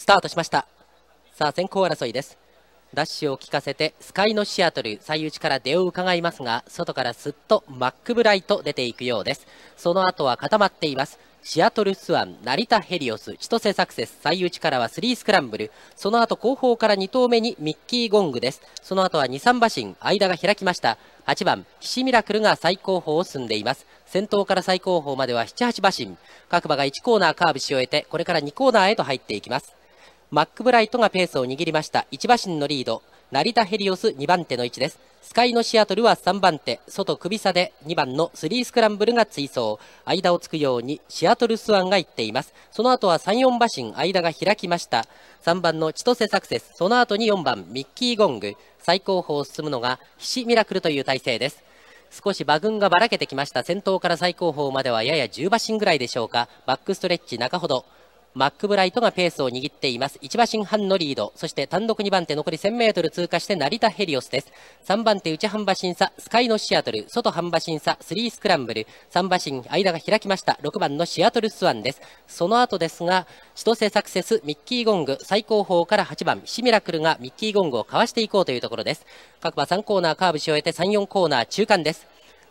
スタートしましたさあ先行争いですダッシュを効かせてスカイのシアトル最内から出を伺いますが外からすっとマックブライト出ていくようですその後は固まっていますシアトルスワン、成田ヘリオス、千歳サクセス、最内からは3スクランブル、その後後方から2投目にミッキーゴングです。その後は2、3馬身、間が開きました。8番、岸ミラクルが最高峰を進んでいます。先頭から最高峰までは7、8馬身。各馬が1コーナーカーブし終えて、これから2コーナーへと入っていきます。マックブライトがペースを握りました。1馬身のリード。成田ヘリオス2番手の位置です。スカイのシアトルは3番手、外首差で2番のスリースクランブルが追走。間をつくようにシアトルスワンが行っています。その後は3、4馬身、間が開きました。3番の千歳サクセス、その後に4番ミッキーゴング。最高峰を進むのがヒシミラクルという体制です。少し馬群がばらけてきました。先頭から最高峰まではやや10馬身ぐらいでしょうか。バックストレッチ中ほど。マックブライトがペースを握っています。1馬身半のリード。そして単独2番手残り 1000m 通過して成田ヘリオスです。3番手内半馬身差、スカイのシアトル。外半馬身差、3スクランブル。3馬身、間が開きました。6番のシアトルスワンです。その後ですが、千歳サクセス、ミッキーゴング、最高峰から8番、シミラクルがミッキーゴングをかわしていこうというところです。各馬3コーナーカーブし終えて3、4コーナー中間です。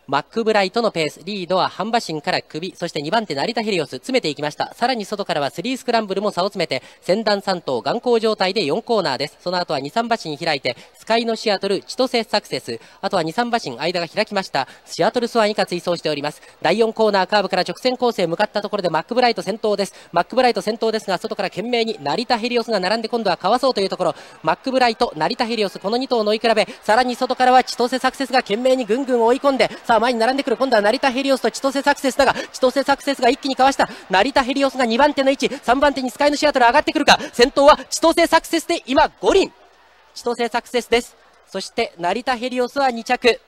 マックブライトのペース。リードは半馬身から首。そして2番手成田ヘリオス。詰めていきました。さらに外からは3スクランブルも差を詰めて、先団3頭、眼光状態で4コーナーです。その後は2、3馬身開いて、スカイのシアトル、千歳サクセス。あとは2、3馬身間が開きました。シアトルスワン以下追走しております。第4コーナーカーブから直線コースへ向かったところでマックブライト先頭です。マックブライト先頭ですが、外から懸命に成田ヘリオスが並んで今度はかわそうというところ、マックブライト、成田ヘリオス、この2頭の追い比べ、さらに外からは千歳サクセスが懸命にぐんぐん追い込んで、さあ前に並んでくる今度は成田ヘリオスと千歳サクセスだが千歳サクセスが一気にかわした成田ヘリオスが2番手の位置3番手にスカイのシアトル上がってくるか先頭は千歳サクセスで今5輪千歳サクセスですそして成田ヘリオスは2着